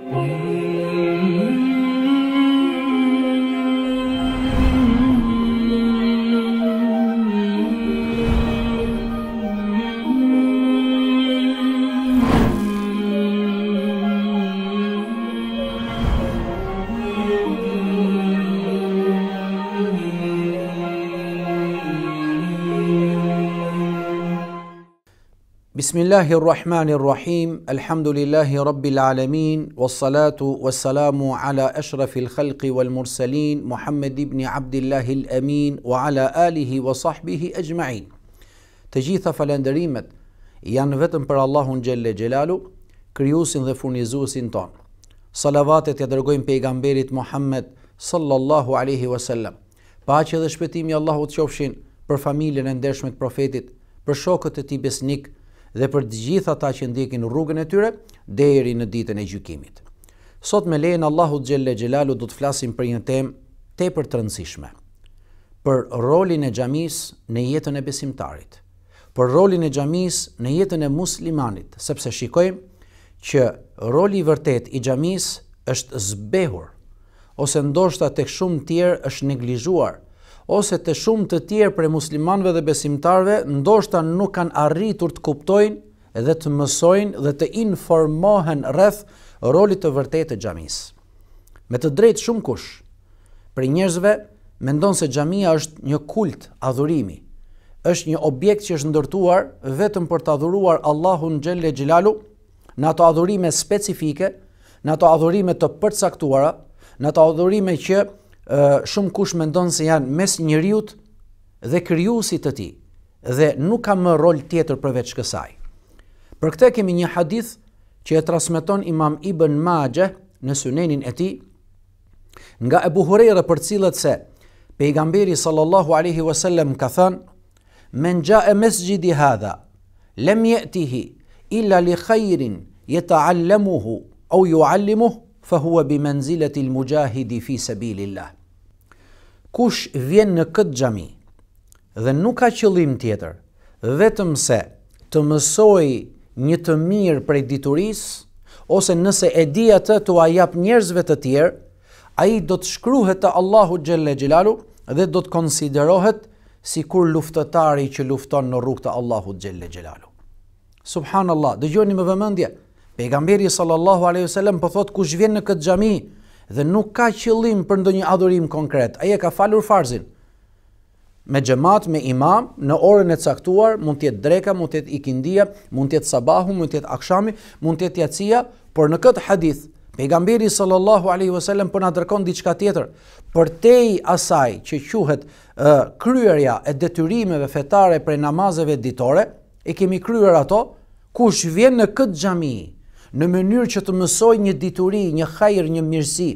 Mm-hmm. Bismillahirrahmanirrahim. Alhamdulillahi rabbil alamin was-salatu was-salamu ala ashrafil khalqi wal mursalin Muhammad ibn Abdullah al-Amin wa ala alihi wa sahbihi ajma'in. Të gjitha falenderimet janë vetëm për Allahun Gjelle xhelalu, kryusin dhe furnizuesin ton. Salavatet ja dërgojmë pejgamberit Muhammed sallallahu alaihi wasallam. që dhe shpëtimi Allahut qofshin për familjen e ndershme profetit, për shokët e tij besnik, dhe për të gjithë ata që ndjekin rrugën e tyre deri në ditën e gjykimit. Sot me lejen Allahu xhelle xhelalu do të flasim për një temë tepër të rëndësishme. Për rolin e xhamis në jetën e besimtarit. Për rolin e xhamis në jetën e muslimanit, sepse shikojmë që roli i vërtet i xhamis është zbehur ose ndoshta tek shumë të tjerë është neglizhuar ose të shumë të tjerë për muslimanve dhe besimtarve, ndoshta nuk kanë arritur të kuptojnë dhe të mësojnë dhe të informohen rreth rolit të vërtetë të xhamisë. Me të drejtë shumë kush për njerëzve mendon se xhamia është një kult adhurimi, është një objekt që është ndërtuar vetëm për të adhuruar Allahun xhelle xhelalu në ato adhurime specifike, në ato adhurime të përcaktuara, në ato adhurime që shumë kush mendon se janë mes njëriut dhe kryusit të ti, dhe nuk ka më rol tjetër përveç kësaj. Për këte kemi një hadith që e trasmeton imam Ibn Majah në sunenin e ti, nga e buhurere për cilët se, pejgamberi sallallahu aleyhi wasallam ka thënë, men gja e mes gjidi hadha, lem jetihi, illa li khajrin, jeta allemuhu, au ju allimuhu, fa hua bi menzilet il mujahidi fi sebilillah. Kush vjen në këtë gjami dhe nuk ka qëllim tjetër, vetëm se të mësoj një të mirë prej dituris, ose nëse e di atë të ajap njerëzve të tjerë, a i do të shkruhet të Allahu Gjelle Gjelalu dhe do të konsiderohet si kur luftëtari që lufton në rrug të Allahu Gjelle Gjelalu. Subhanallah, dhe gjoni më vëmëndje, Pejgamberi sallallahu alaihi wasallam po thot kush vjen në këtë xhami dhe nuk ka qëllim për ndonjë adhurim konkret, ai e ka falur farzin me xhamat, me imam, në orën e caktuar, mund të jetë dreka, mund të jetë ikindia, mund të jetë sabahu, mund të jetë akshami, mund të jetë yatsia, por në këtë hadith pejgamberi sallallahu alaihi wasallam po na dërkon diçka tjetër. Për te i asaj që quhet uh, kryerja e detyrimeve fetare prej namazeve ditore, e kemi kryer ato, kush vjen në këtë xhami, në mënyrë që të mësoj një dituri, një hajrë, një mirësi,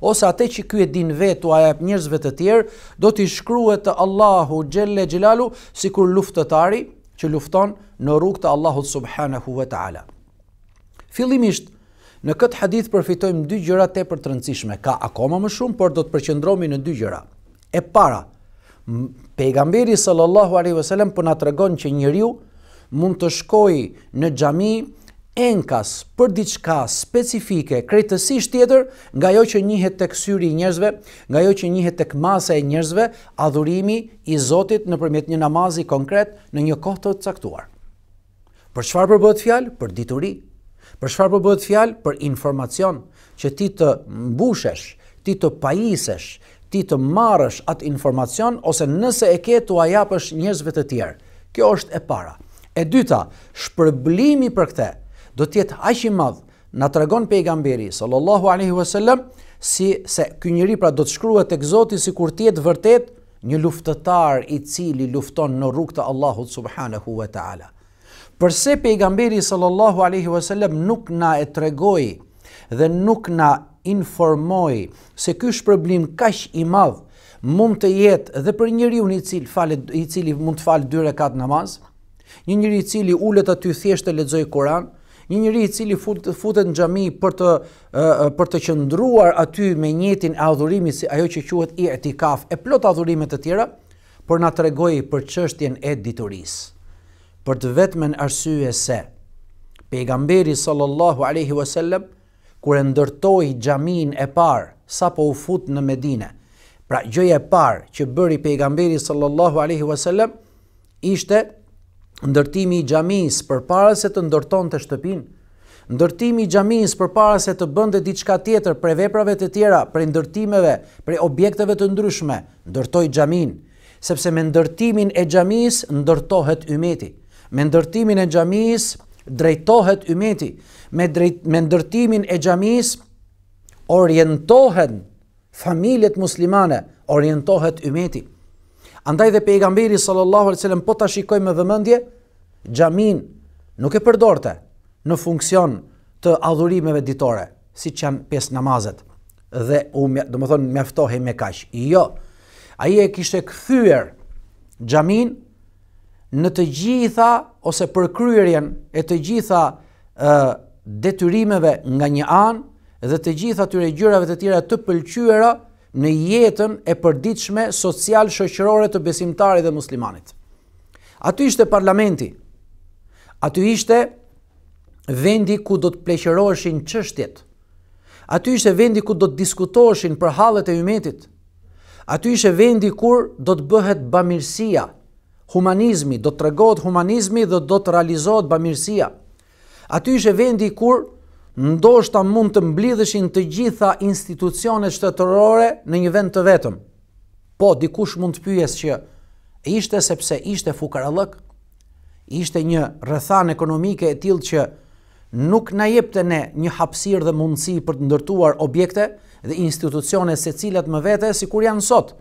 ose atë që ky e din vetë u ajap njerëzve të tjerë, do t'i shkruhet te Allahu xhelle xhelalu sikur luftëtari që lufton në rrugt e Allahut subhanahu wa taala. Fillimisht në këtë hadith përfitojmë dy gjëra tepër të rëndësishme, ka akoma më shumë, por do të përqendrohemi në dy gjëra. E para, pejgamberi sallallahu alaihi wasallam po na tregon që njeriu mund të shkojë në xhami enkas për diçka specifike, kretësisht tjetër, nga jo që njëhet të kësyri njërzve, nga jo që njëhet të këmasa e njërzve, adhurimi i Zotit në përmjet një namazi konkret në një kohë të caktuar. Për shfar për bëhet fjalë? Për dituri. Për shfar për bëhet fjalë? Për informacion që ti të mbushesh, ti të pajisesh, ti të marrësh atë informacion ose nëse e ke tu ajapësh njerëzve të tjerë. Kjo është e para. E dyta, shpërblimi për këtë, do të jetë aq i madh na tregon pejgamberi sallallahu alaihi wasallam si se ky njeri pra do të shkruhet tek Zoti sikur kur tjetë vërtet një luftëtar i cili lufton në rrugt të Allahut subhanahu wa taala përse pejgamberi sallallahu alaihi wasallam nuk na e tregoi dhe nuk na informoi se ky problem kaq i madh mund të jetë edhe për njeriu i cili falet i cili mund të falë dy rekat namaz një njeri i cili ulet aty thjesht të lexojë Kur'an Një njëri i cili futet në gjami për të, për të qëndruar aty me njetin e adhurimi si ajo që quhet i etikaf e plot adhurimet të tjera, por nga të regoj për qështjen e dituris. Për të vetmen arsye se, pejgamberi sallallahu aleyhi wasallam, kur e ndërtoj gjamin e par, sa po u fut në Medine, pra gjëje par që bëri pejgamberi sallallahu aleyhi wasallam, ishte ndërtimi i gjamis për para se të ndërton të shtëpin, ndërtimi i gjamis për para se të bënde diçka tjetër për veprave të tjera, për ndërtimeve, për objekteve të ndryshme, ndërtoj gjamin, sepse me ndërtimin e gjamis ndërtohet ymeti. Me ndërtimin e gjamis drejtohet ymeti. Me, drejt, me ndërtimin e gjamis orientohen familjet muslimane, orientohet ymeti. Andaj dhe pejgamberi sallallahu alaihi wasallam po ta shikoj me vëmendje, xhamin nuk e përdorte në funksion të adhurimeve ditore, siç janë pesë namazet. Dhe u, domethënë, mjaftohej me kaq. Jo. Ai e kishte kthyer xhamin në të gjitha ose përkryerjen e të gjitha ë detyrimeve nga një anë dhe të gjitha tyre gjërave të tjera të pëlqyera në jetën e përdiqme social-shoqërore të besimtari dhe muslimanit. Aty ishte parlamenti, aty ishte vendi ku do të pleqëroheshin qështjet, aty ishte vendi ku do të diskutoheshin për halët e umetit, aty ishte vendi kur do të bëhet bëmirsia, humanizmi, do të regohet humanizmi dhe do të realizohet bëmirsia. Aty ishte vendi kur ndoshta mund të mblidheshin të gjitha institucionet shtetërore në një vend të vetëm. Po, dikush mund të pyjes që ishte sepse ishte fukarallëk, ishte një rëthan ekonomike e tilë që nuk na jepte ne një hapsir dhe mundësi për të ndërtuar objekte dhe institucione se cilat më vete si kur janë sot.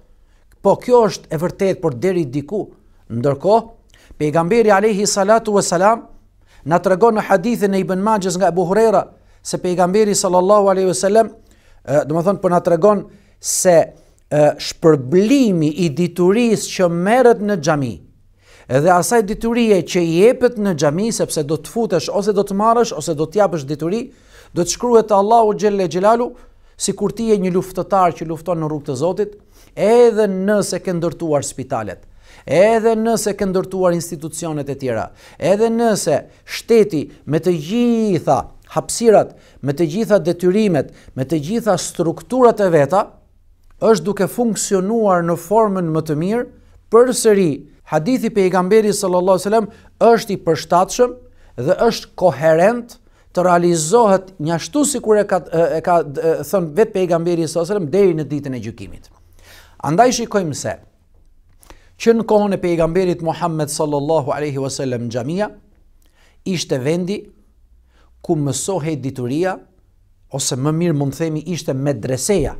Po, kjo është e vërtet për deri diku. Ndërko, pejgamberi Alehi Salatu e Salam në të regonë në hadithin e Ibn Majës nga e buhurera se pejgamberi sallallahu alaihi wasallam, do të thonë po na tregon se e, shpërblimi i diturisë që merret në xhami dhe asaj diturie që i jepet në xhami sepse do të futesh ose do të marrësh ose do të japësh dituri, do të shkruhet te Allahu xhelle xhelalu si kur ti je një luftëtar që lufton në rrugë të Zotit, edhe nëse ke ndërtuar spitalet, edhe nëse ke ndërtuar institucionet e tjera, edhe nëse shteti me të gjitha hapsirat, me të gjitha detyrimet, me të gjitha strukturat e veta, është duke funksionuar në formën më të mirë, për sëri, hadithi pe i gamberi sallallahu sallam është i përshtatëshëm dhe është koherent të realizohet njashtu si kur e ka, e ka thënë vetë pe i gamberi sallallahu sallam deri në ditën e gjukimit. Andaj shikojmë se, që në kohën e pejgamberit Muhammed sallallahu aleyhi wasallam në gjamia, ishte vendi ku mësohej dituria ose më mirë mund themi ishte medreseja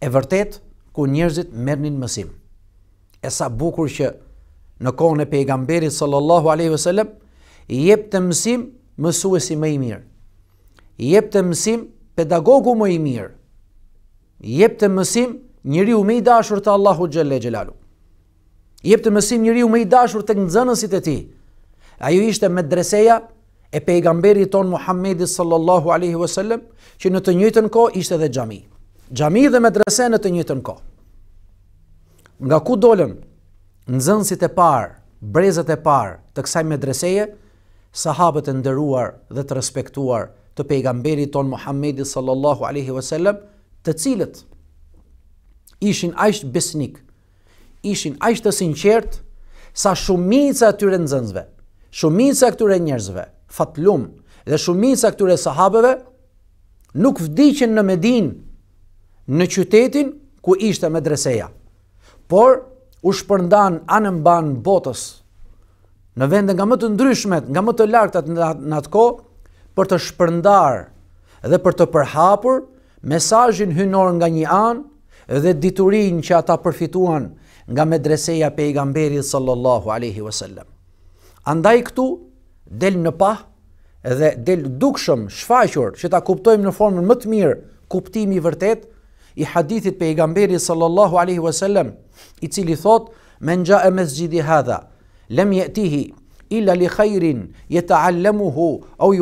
e vërtet ku njerëzit mërnin mësim. E sa bukur që në kohën e pejgamberit sallallahu aleyhi vësallem, jep të mësim mësuesi më i mirë. Jep të mësim pedagogu më i mirë. Jep të mësim njëri u me i dashur të Allahu Gjelle Gjelalu. Jep të mësim njëri u me i dashur të nëzënësit e ti. Ajo ishte medreseja e pejgamberit ton Muhammedi sallallahu alaihi wasallam, që në të njëtën ko ishte dhe gjami. Gjami dhe medrese në të njëtën ko. Nga ku dolen në e parë, brezët e parë të kësaj medreseje, sahabët e ndëruar dhe të respektuar të pejgamberit ton Muhammedi sallallahu alaihi wasallam, të cilët ishin ajshtë besnik, ishin ajshtë të sinqert, sa shumica të tyre nëzënzve, shumica këture njerëzve, fatlum. Dhe shumica këtyre sahabeve nuk vdiqën në Medinë, në qytetin ku ishte medreseja. Por u shpërndan anëmban botës në vende nga më të ndryshmet, nga më të larta në atë kohë për të shpërndar dhe për të përhapur mesazhin hynor nga një anë dhe diturinë që ata përfituan nga medreseja pejgamberi sallallahu alaihi wasallam. Andaj këtu del në pa dhe del dukshëm, shfaqur, që ta kuptojmë në formën më të mirë kuptimi vërtet i hadithit pe i gamberi sallallahu alaihi wasallam, i cili thot, menja e mesgjidi hadha, lem jetihi, illa li khairin yataallamuhu allemuhu, au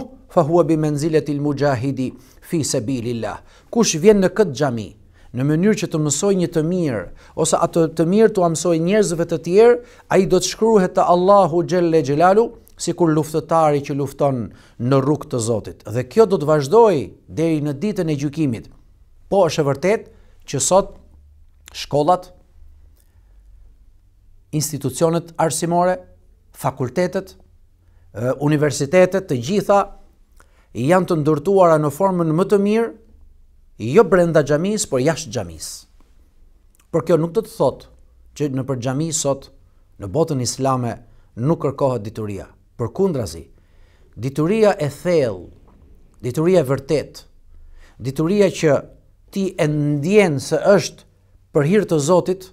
ju fa hua bi menzilet il mujahidi, fi sabilillah Kush vjen në këtë gjami, në mënyrë që të mësoj një të mirë, ose atë të mirë të mësoj njerëzve të tjerë, a i do të shkruhet të Allahu gjelle gjelalu, si kur luftëtari që lufton në rrug të Zotit. Dhe kjo do të vazhdoj deri në ditën e gjukimit. Po është e vërtet që sot shkollat, institucionet arsimore, fakultetet, universitetet, të gjitha janë të ndërtuara në formën më të mirë, jo brenda gjamis, por jashtë gjamis. Por kjo nuk të të thotë që në për gjamis sot në botën islame nuk kërkohet dituria. Për kundrazi, dituria e thell, dituria e vërtet, dituria që ti e ndjen se është për hirë të Zotit,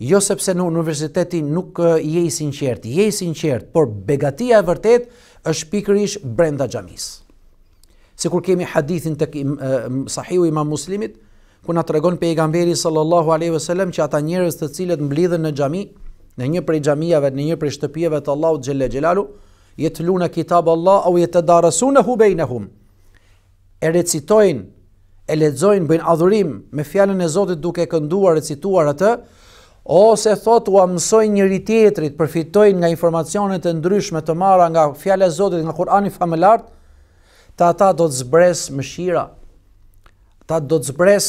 jo sepse në universiteti nuk je i sinqert, je i sinqert, por begatia e vërtet është pikërish brenda gjamis. Si kur kemi hadithin të sahihu ima muslimit, ku na të regon pejgamberi sallallahu aleyhi ve sellem që ata njerës të cilët mblidhen në gjami, në një prej xhamive, në një prej shtëpive të Allahut xhelle xhelalu, yetluna kitab Allah au yatadarasunahu bainahum. E recitojnë, e lexojnë, bëjnë adhurim me fjalën e Zotit duke kënduar, recituar atë, ose thot u mësojnë njëri tjetrit, përfitojnë nga informacionet e ndryshme të marra nga fjala e Zotit, nga Kurani famëlar, ta ata do të zbres mëshira. Ta do të zbres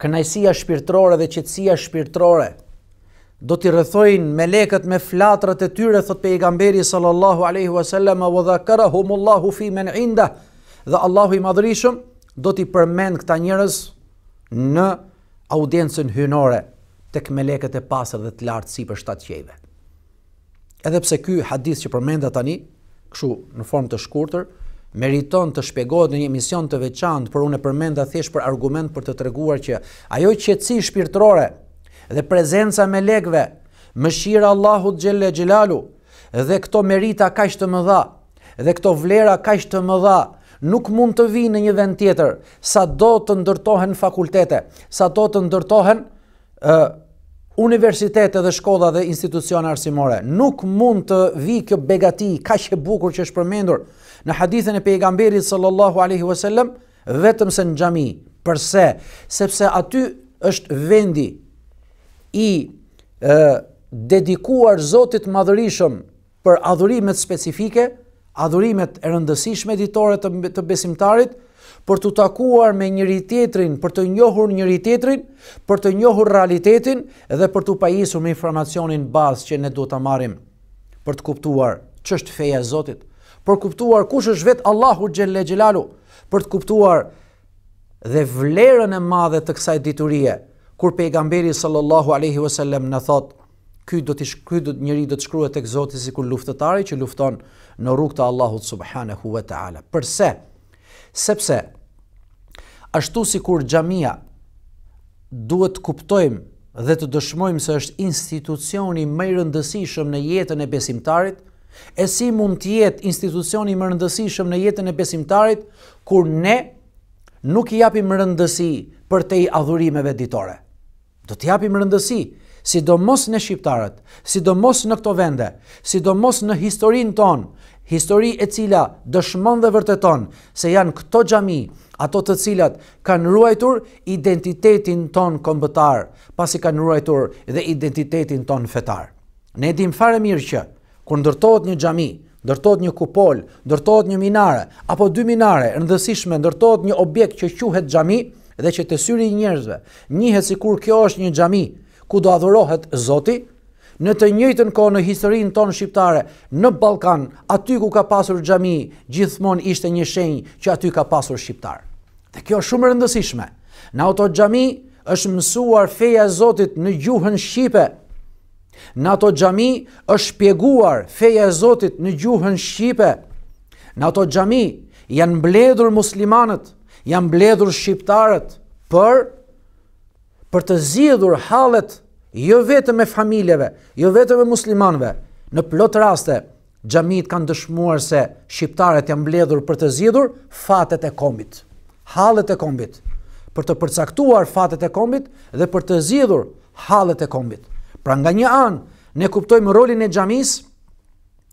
kënaqësia shpirtërore dhe qetësia shpirtërore do t'i rëthojnë me leket me flatrat e tyre, thot pe i gamberi sallallahu aleyhi wasallam, a vodha këra humullahu fi men inda, dhe Allahu i madhërishëm, do t'i përmend këta njërës në audiencën hynore të leket e pasër dhe të lartë si për shtatë qejve. Edhe pse ky hadith që përmenda tani, këshu në form të shkurëtër, meriton të shpjegohet në një emision të veçantë, por unë e përmenda thjesht për argument për të treguar që ajo qetësi shpirtërore dhe prezenca me legve, mëshira shira Allahu të gjelle gjelalu, dhe këto merita ka ishte më dha, dhe këto vlera ka ishte më dha, nuk mund të vi në një vend tjetër, sa do të ndërtohen fakultete, sa do të ndërtohen uh, universitete dhe shkolla dhe institucion arsimore. Nuk mund të vi kjo begati, ka që bukur që është përmendur, në hadithën e pejgamberit sallallahu aleyhi wasallam, vetëm se në gjami, përse, sepse aty është vendi, i e, dedikuar Zotit madhërishëm për adhurimet specifike, adhurimet e rëndësishme ditore të, të besimtarit, për të takuar me njëri tjetrin, për të njohur njëri tjetrin, për të njohur realitetin dhe për të pajisur me informacionin bazë që ne duhet ta marrim për të kuptuar ç'është feja e Zotit, për të kuptuar kush është vetë Allahu xhelle xhelalu, për të kuptuar dhe vlerën e madhe të kësaj diturie, kur pejgamberi sallallahu alaihi wasallam na thot ky do të ky do njëri do të shkruhet tek Zoti sikur luftëtari që lufton në rrugt të Allahut subhanahu wa taala. Përse? Sepse ashtu sikur xhamia duhet të kuptojmë dhe të dëshmojmë se është institucioni më i rëndësishëm në jetën e besimtarit, e si mund të jetë institucioni më rëndësishëm në jetën e besimtarit kur ne nuk i japim rëndësi për te i adhurimeve ditore. Do të japim rëndësi, sidomos në shqiptarët, sidomos në këto vende, sidomos në historinë tonë, histori e cila dëshmon dhe vërteton se janë këto xhami, ato të cilat kanë ruajtur identitetin ton kombëtar, pasi kanë ruajtur dhe identitetin ton fetar. Ne dim fare mirë që kur ndërtohet një xhami, ndërtohet një kupol, ndërtohet një minare apo dy minare, rëndësishme ndërtohet një objekt që quhet xhami, dhe që të syri njerëzve, njëhet si kur kjo është një gjami, ku do adhurohet Zoti, në të njëjtën kohë në historinë tonë shqiptare, në Balkan, aty ku ka pasur gjami, gjithmon ishte një shenjë që aty ka pasur shqiptar. Dhe kjo është shumë rëndësishme. Në ato gjami është mësuar feja Zotit në gjuhën Shqipe, Në ato gjami është pjeguar feja e Zotit në gjuhën Shqipe. Në ato gjami janë mbledhur muslimanët jam bledhur shqiptarët për për të zidhur halet jo vetë me familjeve, jo vetë me muslimanve. Në plot raste, gjamit kanë dëshmuar se shqiptarët jam bledhur për të zidhur fatet e kombit, halet e kombit, për të përcaktuar fatet e kombit dhe për të zidhur halet e kombit. Pra nga një anë, ne kuptojmë rolin e gjamis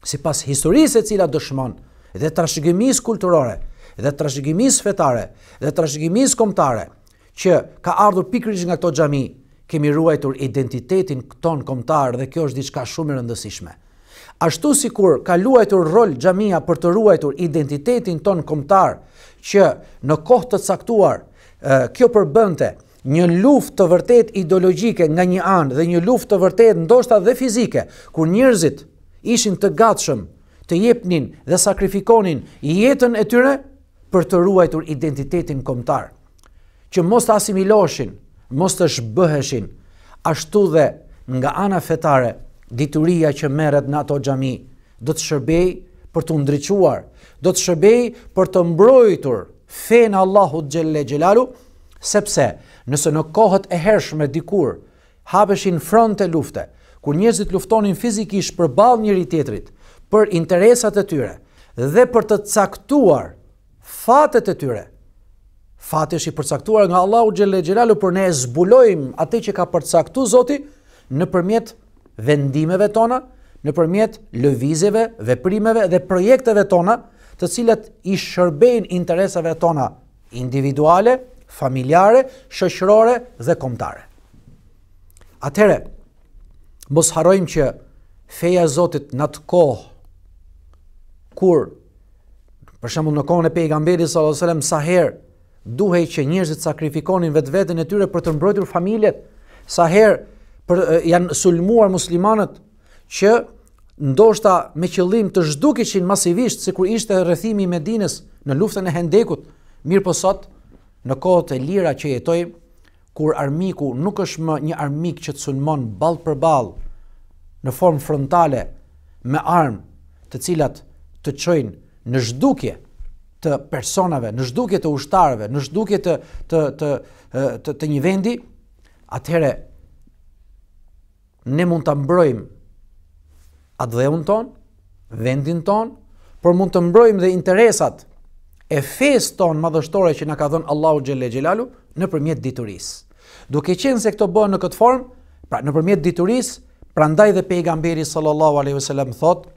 si pas historisë e cila dëshmonë, dhe trashëgjimisë kulturore, dhe trashëgimisë fetare dhe trashëgimisë komtare që ka ardhur pikrish nga këto gjami, kemi ruajtur identitetin ton komtar dhe kjo është diçka shumë e rëndësishme. Ashtu si kur ka luajtur rol xhamia për të ruajtur identitetin ton komtar që në kohë të caktuar kjo përbënte një luft të vërtet ideologike nga një anë dhe një luft të vërtet ndoshta dhe fizike, kur njërzit ishin të gatshëm, të jepnin dhe sakrifikonin jetën e tyre, për të ruajtur identitetin komtar, që mos të asimiloshin, mos të shbëheshin, ashtu dhe nga ana fetare, dituria që meret në ato gjami, do të shërbej për të ndryquar, do të shërbej për të mbrojtur fejnë Allahut Gjelle Gjelalu, sepse nëse në kohët e hershme dikur, hapeshin front e lufte, kur njëzit luftonin fizikish për balë njëri tjetrit, për interesat e tyre, dhe për të caktuar fatet e tyre. Fatet është i përcaktuar nga Allahu Gjelle Gjelalu, për ne e zbulojmë ati që ka përcaktu Zoti në përmjet vendimeve tona, në përmjet lëvizeve, veprimeve dhe projekteve tona, të cilat i shërbejnë interesave tona individuale, familjare, shëshrore dhe komtare. Atere, mos harojmë që feja Zotit në të kohë kur Për shembull në kohën e pejgamberit sallallahu alajhi wasallam sa herë duhej që njerëzit sakrifikonin vetveten e tyre për të mbrojtur familjet, sa herë për janë sulmuar muslimanët që ndoshta me qëllim të zhdukeshin masivisht sikur ishte rrethimi i Medinës në luftën e Hendekut, mirëpo sot në kohët e lira që jetojmë kur armiku nuk është më një armik që të sulmon ball për ball në formë frontale me armë të cilat të çojnë në zhdukje të personave, në zhdukje të ushtarëve, në zhdukje të të të të, të një vendi, atëherë ne mund ta mbrojmë atë dheun ton, vendin ton, por mund të mbrojmë dhe interesat e fesë ton madhështore që na ka dhënë Allahu xhelel xhelalu nëpërmjet dituris. Duke qenë se këto bëhen në këtë formë, pra nëpërmjet pra prandaj dhe pejgamberi sallallahu alaihi wasallam thotë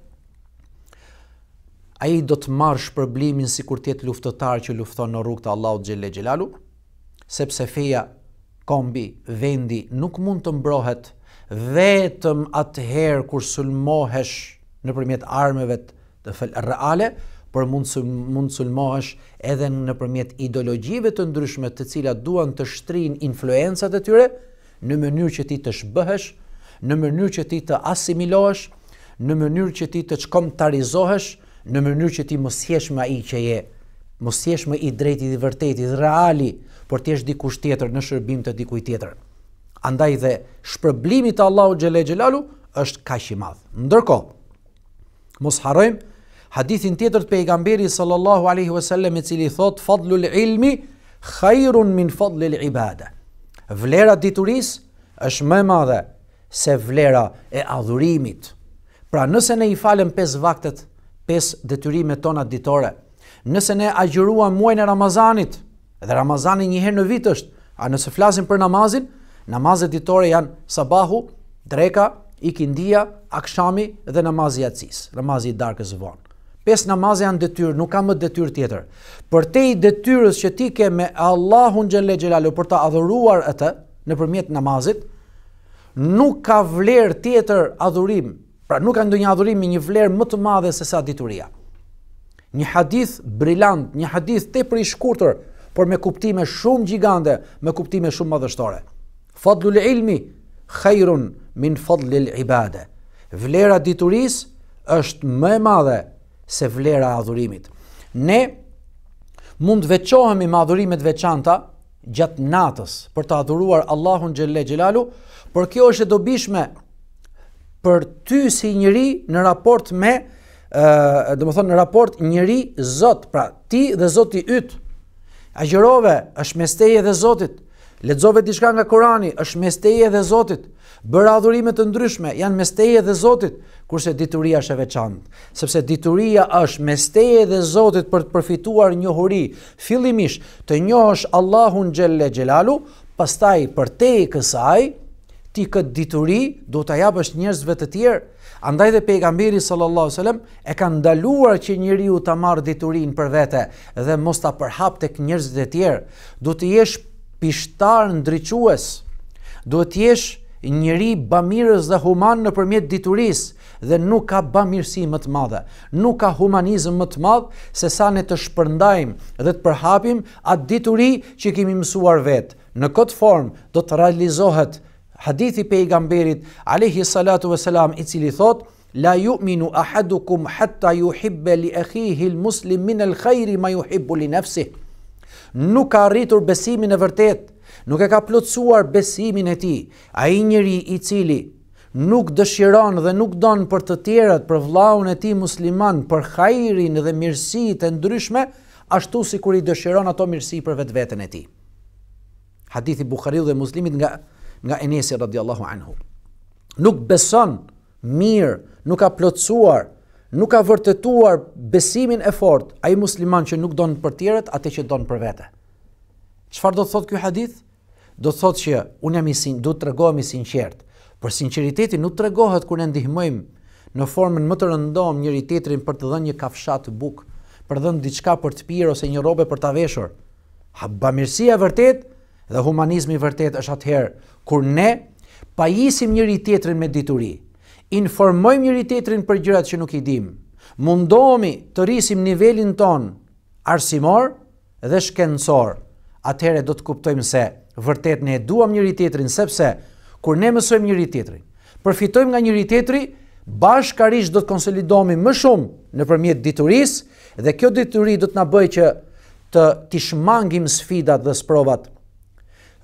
a i do të marrë shpërblimin si kur tjetë luftëtar që lufton në rrugë të Allahut Gjelle Gjelalu, sepse feja, kombi, vendi nuk mund të mbrohet vetëm atëherë kur sulmohesh në përmjet armeve të reale, për mund sulmohesh edhe në përmjet ideologjive të ndryshme të cila duan të shtrin influensat e tyre, në mënyrë që ti të shbëhesh, në mënyrë që ti të asimilohesh, në mënyrë që ti të qkomtarizohesh, në mënyrë që ti të qkomtarizohesh, në mënyrë që ti mos jesh më ai që je, mos jesh më i drejtë i vërtetë i reali, por ti jesh dikush tjetër në shërbim të dikujt tjetër. Andaj dhe shpërblimi i Allahu xhele xhelalu është kaq i madh. Ndërkohë, mos harrojmë hadithin tjetër të pejgamberit sallallahu alaihi wasallam i cili thotë fadlul ilmi khairun min fadlil ibada. Vlera e diturisë është më e madhe se vlera e adhurimit. Pra nëse ne i falem pesë vaktet pesë detyrime tona ditore. Nëse ne agjëruam muajin e Ramazanit, dhe Ramazani një herë në vit është, a nëse flasim për namazin, namazet ditore janë sabahu, dreka, ikindia, akshami dhe namazi atësis, namazi i darkës vonë. Pes namazë janë detyrë, nuk ka më detyrë tjetër. Për te i detyrës që ti ke me Allahun Gjelle Gjelalu për ta adhuruar e të në namazit, nuk ka vlerë tjetër adhurim Pra nuk ka ndonjë adhurim me një vlerë më të madhe se sa dituria. Një hadith brillant, një hadith tepër i shkurtër, por me kuptime shumë gjigande, me kuptime shumë madhështore. Fadlu ilmi, khajrun min fadli li ibade. Vlera dituris është më e madhe se vlera adhurimit. Ne mund të veqohemi me adhurimet veçanta gjatë natës për të adhuruar Allahun Gjelle Gjelalu, por kjo është e dobishme për ty si njëri në raport me, dhe më thonë, në raport njëri zot, pra ti dhe zoti ytë, Agjërove është mesteje dhe zotit, Lexove t'i shka nga Korani, është mesteje dhe zotit, bërë adhurimet të ndryshme, janë mesteje dhe zotit, kurse dituria është e veçantë, sepse dituria është mesteje dhe zotit për të përfituar njohuri Fillimisht fillimish të njohësh Allahun Gjelle Gjelalu, pastaj për te i kësaj, ti këtë dituri do të japësht njërzve të tjerë. Andaj dhe pejgamberi sallallahu sallam e ka ndaluar që njëri u të marë diturin për vete dhe mos të përhap të kënjërzve të tjerë. Do të jesh pishtar në dryquës, do të jesh njëri bëmirës dhe human në përmjet dituris dhe nuk ka bëmirësi më të madhe, nuk ka humanizm më të madhe se sa ne të shpërndajmë dhe të përhapim atë dituri që kemi mësuar vetë. Në këtë formë do të realizohet hadithi pe i gamberit, salatu vesselam i cili thot, la yu'minu ahadukum hatta ju hibbe li e khi muslim min el ma ju hibbu li nefsi. Nuk ka rritur besimin e vërtet, nuk e ka plotësuar besimin e ti, a i i cili nuk dëshiron dhe nuk don për të tjerët, për vlaun e ti musliman, për khajrin dhe mirësi të ndryshme, ashtu si kur i dëshiron ato mirësi për vetë vetën e ti. Hadithi Bukhariu dhe muslimit nga nga Enesi radiallahu anhu. Nuk beson mirë, nuk ka plotësuar, nuk ka vërtetuar besimin e fort a i musliman që nuk donë për tjeret, ate që donë për vete. Qëfar do të thotë kjo hadith? Do të thotë që unë jam i sinë, du të regohemi sinqertë, për sinceriteti nuk të regohet kërë në ndihmojmë në formën më të rëndom njëri tjetërin për të dhënë një kafshat të bukë, për dhënë diçka për të pirë ose një robe për të aveshur. Ha, bëmirësia vërtetë, Dhe humanizmi vërtet është atëherë kur ne pajisim njëri tjetrin me dituri, informojmë njëri tjetrin për gjërat që nuk i dim, mundohemi të rrisim nivelin ton arsimor dhe shkencor. Atëherë do të kuptojmë se vërtet ne duam njëri tjetrin sepse kur ne mësojmë njëri tjetrin, përfitojmë nga njëri tjetri, bashkarisht do të konsolidohemi më shumë nëpërmjet diturisë dhe kjo dituri do të na bëjë që të të shmangim sfidat dhe sprovat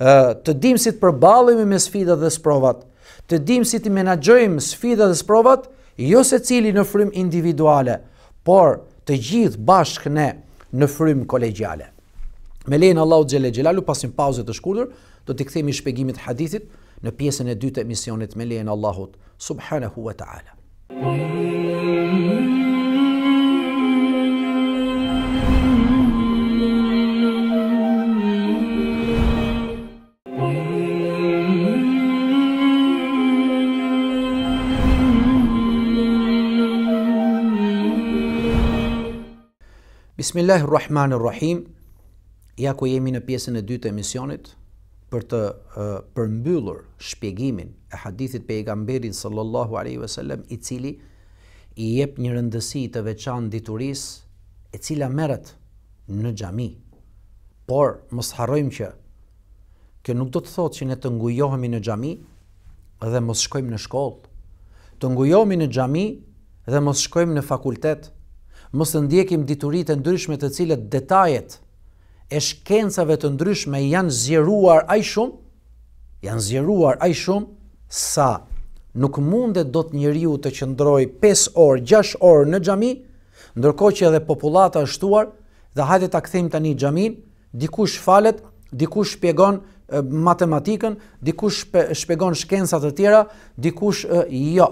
të dim si të përbalemi me sfida dhe sprovat, të dim si të menagjojme sfida dhe sprovat, jo se cili në frym individuale, por të gjithë bashkë ne në frym kolegjale. Me lejnë Allahu Gjelle Gjelalu, pasim pauzët të shkudur, do të këthemi shpegimit hadithit në pjesën e dy të emisionit me lejnë Allahut, subhanahu wa ta'ala. Mm -hmm. Bismillahirrahmanirrahim. Ja ku jemi në pjesën e dytë të misionit për të uh, përmbyllur shpjegimin e hadithit pejgamberit sallallahu alaihi wasallam i cili i jep një rëndësi të veçantë diturisë e cila merret në xhami. Por mos harrojmë që kjo nuk do të thotë që ne të ngujohemi në xhami dhe mos shkojmë në shkollë. Të ngujohemi në xhami dhe mos shkojmë në fakultet, mos të ndjekim diturit e ndryshme të cilët detajet e shkencave të ndryshme janë zjeruar aj shumë, janë zjeruar aj shumë, sa nuk mundet do të njëriu të qëndroj 5 orë, 6 orë në gjami, ndërko që edhe populata ështuar, dhe hajde të akthejmë tani gjamin, dikush falet, dikush shpjegon eh, matematikën, dikush shpjegon shkencat të tjera, dikush eh, jo,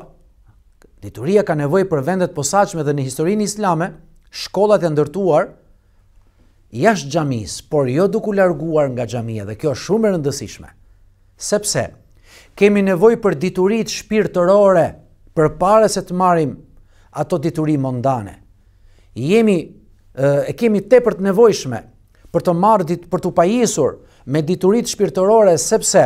Lituria ka nevoj për vendet posaqme dhe në historinë islame, shkollat e ndërtuar jashtë gjamis, por jo duku larguar nga gjamia dhe kjo shumë e rëndësishme. Sepse, kemi nevoj për diturit shpirë të për pare se të marim ato diturit mondane. Jemi, e kemi te për të nevojshme për të marë, për të pajisur me diturit shpirtërore, sepse,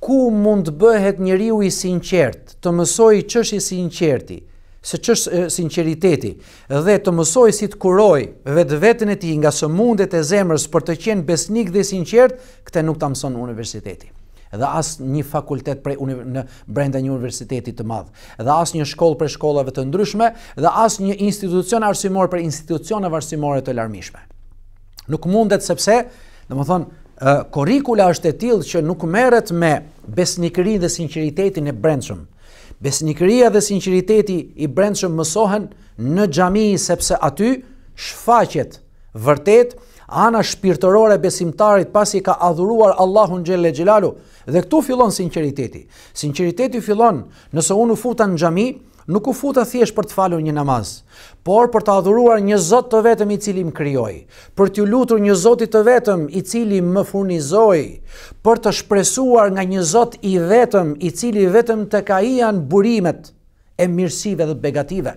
ku mund të bëhet njeriu i sinqert, të mësoj ç'është i sinqerti, se ç'është sinqeriteti dhe të mësoj si të kuroj vetveten e tij nga sëmundjet e zemrës për të qenë besnik dhe sinqert, këtë nuk ta mëson universiteti dhe as një fakultet prej në brenda një universiteti të madh, dhe as një shkollë për shkollave të ndryshme, dhe as një institucion arsimor për institucione arsimore të larmishme. Nuk mundet sepse, domethënë, korikula është e tillë që nuk merret me besnikërinë dhe sinqeritetin e brendshëm. Besnikëria dhe sinqeriteti i brendshëm mësohen në xhami sepse aty shfaqet vërtet ana shpirtërore e besimtarit pasi ka adhuruar Allahun xhelle xhelalu dhe këtu fillon sinqeriteti. Sinqeriteti fillon nëse unë futa në xhami, nuk u futa thjesht për të falur një namaz, por për të adhuruar një Zot të vetëm i cili më krijoi, për t'u lutur një Zot të vetëm i cili më furnizoi, për të shprehur nga një Zot i vetëm i cili vetëm tek ai janë burimet e mirësive dhe të begative.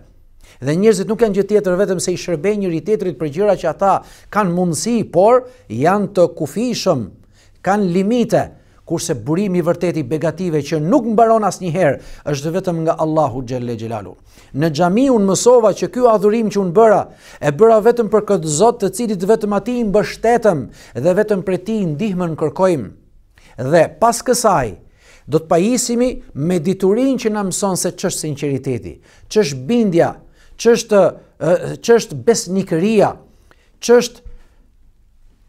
Dhe njerëzit nuk kanë gjë tjetër vetëm se i shërbejnë njëri tjetrit për gjëra që ata kanë mundësi, por janë të kufishëm, kanë limite, kurse burimi i vërtetë i begative që nuk mbaron asnjëherë është vetëm nga Allahu xhelle xhelalu. Në xhamiun mësova që ky adhurim që un bëra e bëra vetëm për këtë Zot të cilit vetëm atij i mbështetem dhe vetëm prej tij ndihmën kërkojmë. Dhe pas kësaj do të pajisemi me diturinë që na mëson se ç'është sinqeriteti, ç'është bindja, ç'është ç'është besnikëria, ç'është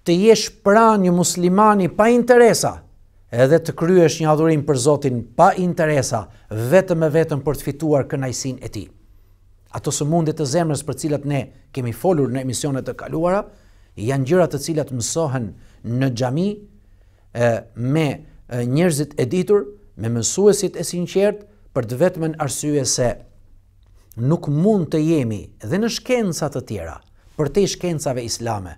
të jesh pranë një muslimani pa interesa, edhe të kryesh një adhurim për Zotin pa interesa, vetëm e vetëm për të fituar kënajsin e ti. Ato së mundet të zemrës për cilat ne kemi folur në emisionet të kaluara, janë gjërat të cilat mësohen në gjami e, me e, njërzit e ditur, me mësuesit e sinqert, për të vetëmen arsye se nuk mund të jemi dhe në shkencat të tjera, për te shkencave islame,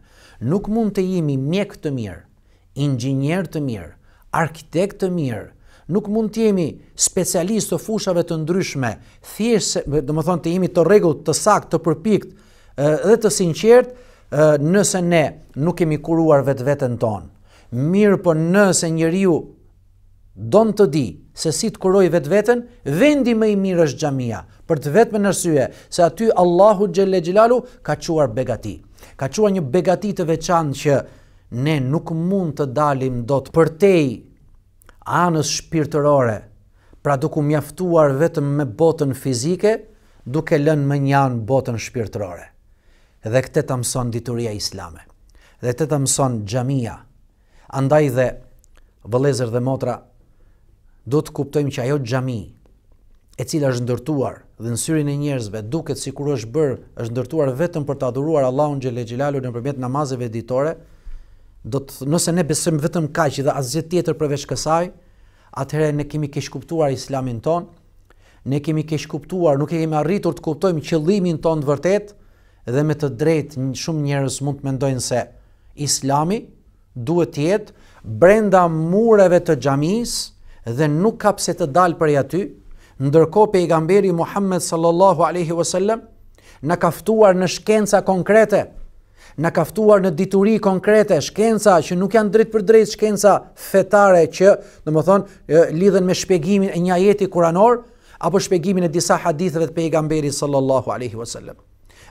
nuk mund të jemi mjek të mirë, inxinjer të mirë, arkitekt të mirë, nuk mund të jemi specialist të fushave të ndryshme, thjesht, do më thonë të jemi të regull të sak, të përpikt dhe të sinqert, nëse ne nuk kemi kuruar vetë vetën tonë. Mirë por nëse njeriu donë të di se si të kuroj vetë vetën, vendi me i mirë është gjamia, për të vetë me se aty Allahu xhelle Gjilalu ka quar begati. Ka quar një begati të veçanë që ne nuk mund të dalim do të përtej anës shpirtërore, pra duku mjaftuar vetëm me botën fizike, duke lënë më njanë botën shpirtërore. Dhe këtë të mëson dituria islame, dhe të të mëson gjamia. Andaj dhe, vëlezër dhe motra, du të kuptojmë që ajo gjami, e cila është ndërtuar dhe në syrin e njerëzve, duket si kur është bërë, është ndërtuar vetëm për të adhuruar Allahun Gjellegjilalu në përmjet namazeve ditore, do të nëse ne besojmë vetëm kaq dhe asgjë tjetër përveç kësaj, atëherë ne kemi keq kuptuar islamin ton. Ne kemi keq kuptuar, nuk e kemi arritur të kuptojmë qëllimin ton të vërtet dhe me të drejtë shumë njerëz mund të mendojnë se Islami duhet të jetë brenda mureve të xhamisë dhe nuk ka pse të dalë prej aty, ndërkohë pejgamberi Muhammed sallallahu alaihi wasallam na ka ftuar në shkenca konkrete në kaftuar në dituri konkrete, shkenca që nuk janë dritë për drejtë, shkenca fetare që, në më thonë, lidhen me shpegimin e një jeti kuranor, apo shpegimin e disa hadithëve të pejgamberi sallallahu aleyhi vësallem.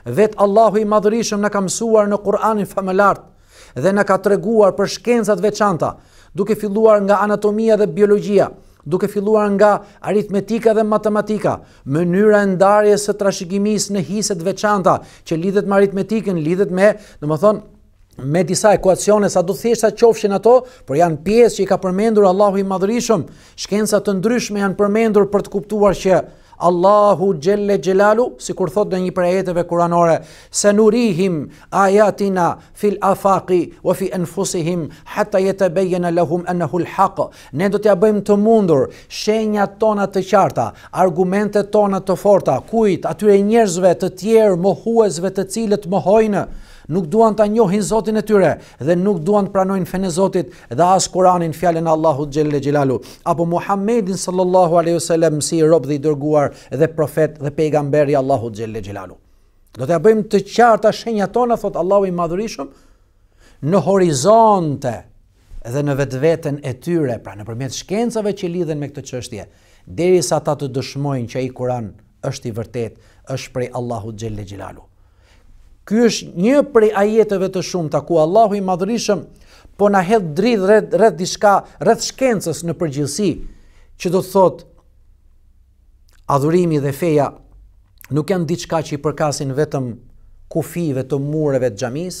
Vetë Allahu i madhërishëm në mësuar në Kur'anin familartë dhe në ka të reguar për shkencat veçanta, duke filluar nga anatomia dhe biologia, duke filluar nga aritmetika dhe matematika, mënyra e ndarjes së trashëgimisë në hiset veçanta që lidhet me aritmetikën, lidhet me, në më thonë, me disa ekuacione sa do thjeshta qofshin ato, por janë pjesë që i ka përmendur Allahu i madhërisëm, shkenca të ndryshme janë përmendur për të kuptuar që Allahu Gjelle Gjelalu, si kur thot dhe një prejeteve kuranore, se nurihim ajatina fil afaki wa fi enfusihim, hatta jetë bejën e lehum enahul haqë. Ne do t'ja bëjmë të mundur, shenja tona të qarta, argumentet tona të forta, kujt, atyre njerëzve të tjerë, mohuezve të cilët mohojnë, Nuk duan ta njohin Zotin e tyre dhe nuk duan të pranojnë fene Zotit dhe as Kur'anin fjalën e Allahut xhelle xjelalu apo Muhammedin sallallahu alaihi wasallam si rob dhe i dërguar dhe profet dhe pejgamber i Allahut xhelle xjelalu. Do të bëjmë të qarta shenjat tona, thot Allahu i madhurishëm, në horizonte dhe në vetveten e tyre, pra nëpërmjet shkencave që lidhen me këtë çështje, derisa ata të dëshmojnë që ai Kur'an është i vërtet, është prej Allahut xhelle xjelalu. Ky është një prej ajeteve të shumta ku Allahu i Madhërisëm po na hedh dridh rreth rreth diçka rreth shkencës në përgjithësi, që do të thotë adhurimi dhe feja nuk janë diçka që i përkasin vetëm kufive të mureve të xhamis,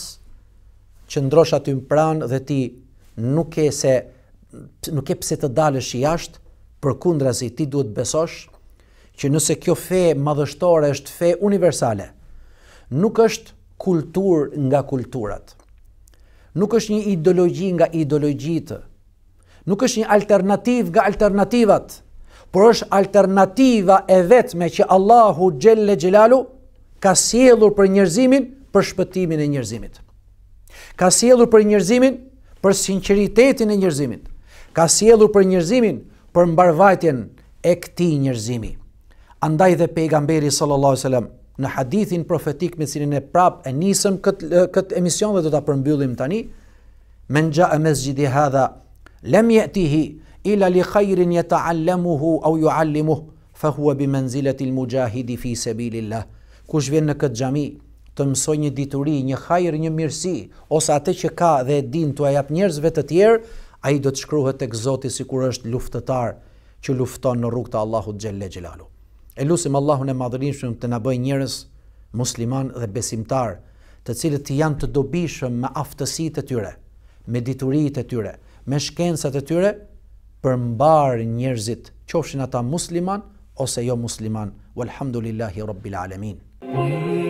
që ndrosh aty pranë dhe ti nuk ke se nuk ke pse të dalësh jashtë, përkundrazi ti duhet të besosh që nëse kjo fe madhështore është fe universale, nuk është kultur nga kulturat nuk është një ideologji nga ideologjitë nuk është një alternativë nga alternativat por është alternativa e vetme që Allahu xhellahu xjelalu ka sjellur për njerëzimin, për shpëtimin e njerëzimit. Ka sjellur për njerëzimin, për sinqeritetin e njerëzimit, ka sjellur për njerëzimin, për mbarvajtjen e këtij njerëzimi. Andaj dhe pejgamberi sallallahu alajhi wasallam në hadithin profetik me cilin e prap e nisëm kët kët emision dhe do ta përmbyllim tani me nxa e gjithi hadha lem yatihi ila li khairin allemuhu au yuallimuhu fa huwa bi menzilet il mujahidi fi sabilillah kush vjen në kët xhami të mësoj një dituri, një khajr, një mirësi, ose atë që ka dhe e din të ajap njerëzve të tjerë, a i do të shkruhet e këzoti si kur është luftetar që lufton në rrug të Allahut Gjelle Gjelalu. E lusim Allahun e madhërinshëm të na bëj njerëz musliman dhe besimtar, të cilët të janë të dobishëm me aftësitë e tyre, me diturit e tyre, me shkencat e tyre për mbarë njerëzit, qofshin ata musliman ose jo musliman. Walhamdulillahirabbil alamin. Mm -hmm.